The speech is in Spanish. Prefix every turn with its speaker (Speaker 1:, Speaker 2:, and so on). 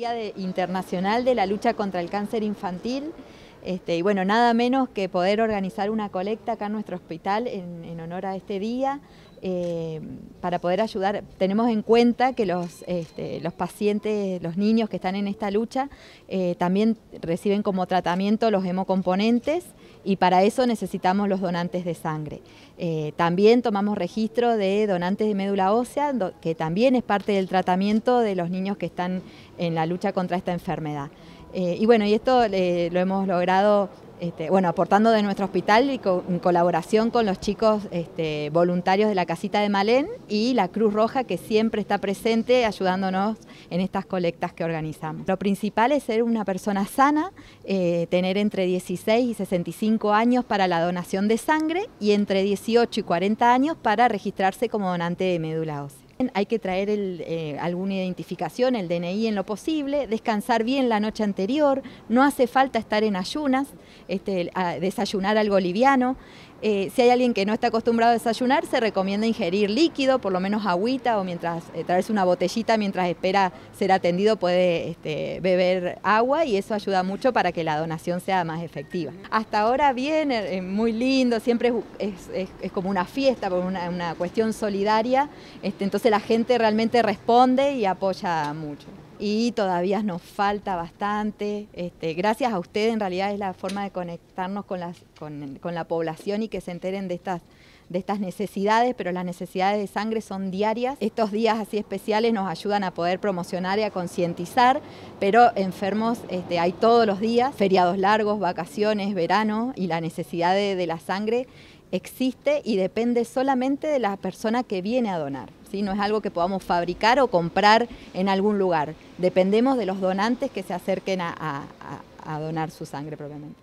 Speaker 1: Día Internacional de la Lucha contra el Cáncer Infantil. Este, y bueno, nada menos que poder organizar una colecta acá en nuestro hospital en, honor a este día. Eh, para poder ayudar, tenemos en cuenta que este, los, pacientes, los niños que están en esta lucha, eh, también reciben como tratamiento los hemocomponentes y para eso necesitamos los donantes de sangre. Eh, también tomamos registro de donantes de médula ósea, que también es parte del tratamiento de los niños que están en la lucha contra esta enfermedad. Eh, y bueno, y esto eh, lo hemos logrado, este, bueno, aportando de nuestro hospital y en colaboración con los chicos este, voluntarios de la Casita de Malén y la Cruz Roja que siempre está presente ayudándonos en estas colectas que organizamos. Lo principal es ser una persona sana, eh, tener entre 16 y 65 años para la donación de sangre y entre 18 y 40 años para registrarse como donante de médula ósea. Hay que traer eh, alguna identificación, el DNI en lo posible, descansar bien la noche anterior, no hace falta estar en ayunas, este, desayunar algo liviano. Eh, si hay alguien que no está acostumbrado a desayunar, se recomienda ingerir líquido, por lo menos agüita o mientras eh, traerse una botellita mientras espera ser atendido puede este, beber agua y eso ayuda mucho para que la donación sea más efectiva. Hasta ahora viene eh, muy lindo, siempre es, como una fiesta, una, una cuestión solidaria, este, entonces la gente realmente responde y apoya mucho y todavía nos falta bastante. Este, gracias a usted en realidad es la forma de conectarnos con, las, con la población y que se enteren de estas de estas necesidades, pero las necesidades de sangre son diarias. Estos días así especiales nos ayudan a poder promocionar y a concientizar, pero enfermos este, hay todos los días, feriados largos, vacaciones, verano, y la necesidad de, la sangre existe y depende solamente de la persona que viene a donar. No es algo que podamos fabricar o comprar en algún lugar. Dependemos de los donantes que se acerquen a donar su sangre propiamente.